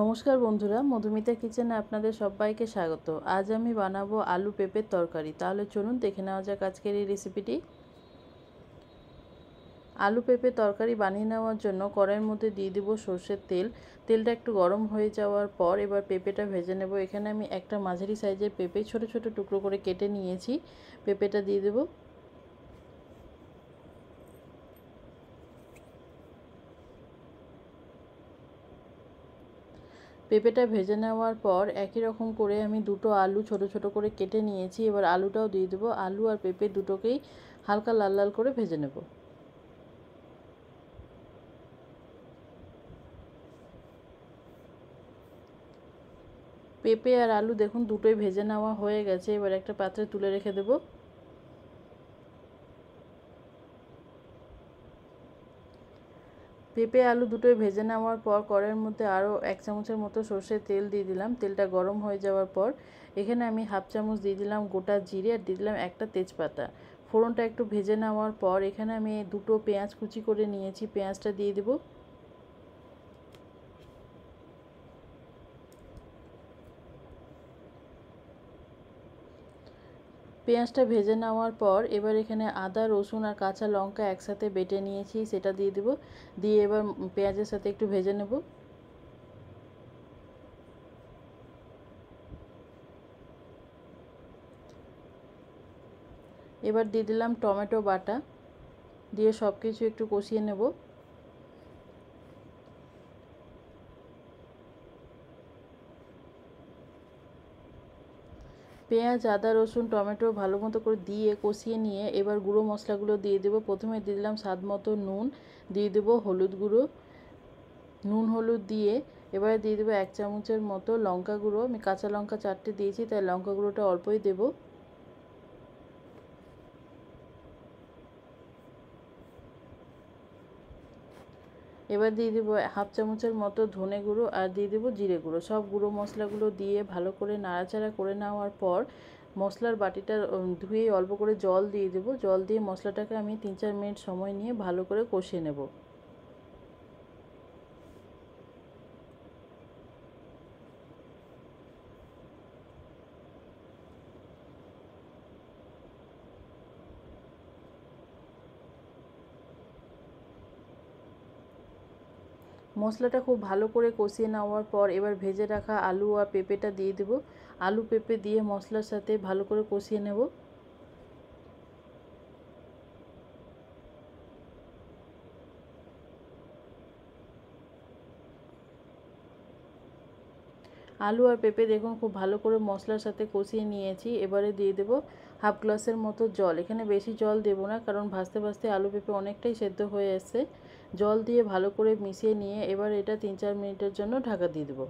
নমস্কার বন্ধুরা মধুমিতা কিচেনে আপনাদের সবাইকে স্বাগত আজ আমি বানাবো আলু পেঁপের তরকারি তাহলে চলুন দেখে নেওয়া যাক আজকের এই রেসিপিটি আলু পেঁপে তরকারি বানিয়ে নেওয়ার জন্য কড়াইয়ের মধ্যে দিয়ে দেবো সর্ষের তেল তেলটা একটু গরম হয়ে যাওয়ার পর এবার পেঁপেটা ভেজে নেব এখানে আমি একটা মাঝারি সাইজের পেঁপে ছোট ছোট টুকরো করে কেটে নিয়েছি পেঁপেটা দিয়ে দেবো পেঁপেটা ভেজে নেওয়ার পর একই রকম করে আমি দুটো আলু ছোট ছোট করে কেটে নিয়েছি এবার আলুটাও দিয়ে দেবো আলু আর পেঁপে দুটোকেই হালকা লাল লাল করে ভেজে নেব পেঁপে আর আলু দেখুন দুটোই ভেজে নেওয়া হয়ে গেছে এবার একটা পাত্রে তুলে রেখে দেবো পেঁপে আলু দুটোই ভেজে নেওয়ার পর কড়ের মধ্যে আরও এক চামচের মতো সর্ষের তেল দিয়ে দিলাম তেলটা গরম হয়ে যাওয়ার পর এখানে আমি হাফ চামচ দিয়ে দিলাম গোটা জিরে আর দিয়ে দিলাম একটা তেজপাতা ফোড়নটা একটু ভেজে নেওয়ার পর এখানে আমি দুটো পেঁয়াজ কুচি করে নিয়েছি পেঁয়াজটা দিয়ে দেবো পেঁয়াজটা ভেজে নেওয়ার পর এবার এখানে আদা রসুন আর কাঁচা লঙ্কা একসাথে বেটে নিয়েছি সেটা দিয়ে দেবো দিয়ে এবার পেঁয়াজের সাথে একটু ভেজে নেব এবার দিয়ে দিলাম টমেটো বাটা দিয়ে সব কিছু একটু কষিয়ে নেবো পেঁয়াজ আদা রসুন টমেটো ভালো মতো করে দিয়ে কষিয়ে নিয়ে এবার গুঁড়ো মশলাগুলো দিয়ে দেবো প্রথমে দিয়ে দিলাম স্বাদ মতো নুন দিয়ে দেবো হলুদ গুঁড়ো নুন হলুদ দিয়ে এবারে দিয়ে দেবো এক চামচের মতো লঙ্কা গুঁড়ো আমি কাঁচা লঙ্কা চারটে দিয়েছি তাই লঙ্কা গুঁড়োটা অল্পই দেবো এবার দিয়ে দেবো হাফ চামচের মতো ধনে গুঁড়ো আর দিয়ে দেবো জিরে গুঁড়ো সব গুঁড়ো মশলাগুলো দিয়ে ভালো করে নাড়াচাড়া করে নেওয়ার পর মশলার বাটিটা ধুয়ে অল্প করে জল দিয়ে দেবো জল দিয়ে মশলাটাকে আমি তিন চার মিনিট সময় নিয়ে ভালো করে কষিয়ে নেব মশলাটা খুব ভালো করে কষিয়ে নেওয়ার পর এবার ভেজে রাখা আলু আর পেঁপেটা দিয়ে দেব আলু পেঁপে দিয়ে মশলার সাথে ভালো করে কষিয়ে নেব আলু আর পেঁপে দেখুন খুব ভালো করে মশলার সাথে কষিয়ে নিয়েছি এবারে দিয়ে দেব হাফ গ্লাসের মতো জল এখানে বেশি জল দেব না কারণ ভাজতে ভাজতে আলু পেঁপে অনেকটাই সেদ্ধ হয়ে এসছে জল দিয়ে ভালো করে মিশিয়ে নিয়ে এবার এটা তিন চার মিনিটের জন্য ঢাকা দিয়ে দেবো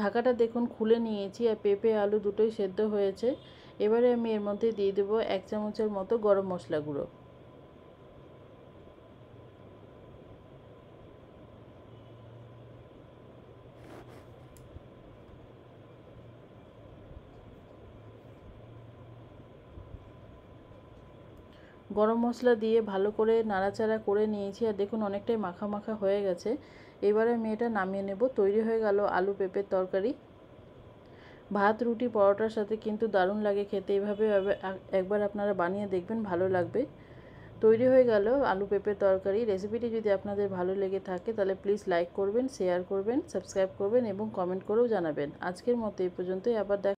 ঢাকাটা দেখুন খুলে নিয়েছি আর পেঁপে আলু দুটোই সেদ্ধ হয়েছে এবারে আমি এর মধ্যে দিয়ে দেবো এক চামচের মতো গরম মশলা গুঁড়ো গরম মশলা দিয়ে ভালো করে নাড়াচাড়া করে নিয়েছি আর দেখুন অনেকটাই মাখা মাখা হয়ে গেছে এবারে আমি এটা নামিয়ে নেব তৈরি হয়ে গেল আলু পেঁপের তরকারি ভাত রুটি পরোটার সাথে কিন্তু দারুণ লাগে খেতে এইভাবে একবার আপনারা বানিয়ে দেখবেন ভালো লাগবে তৈরি হয়ে গেল আলু পেঁপের তরকারি রেসিপিটি যদি আপনাদের ভালো লেগে থাকে তাহলে প্লিজ লাইক করবেন শেয়ার করবেন সাবস্ক্রাইব করবেন এবং কমেন্ট করেও জানাবেন আজকের মতো এই পর্যন্তই আবার দেখা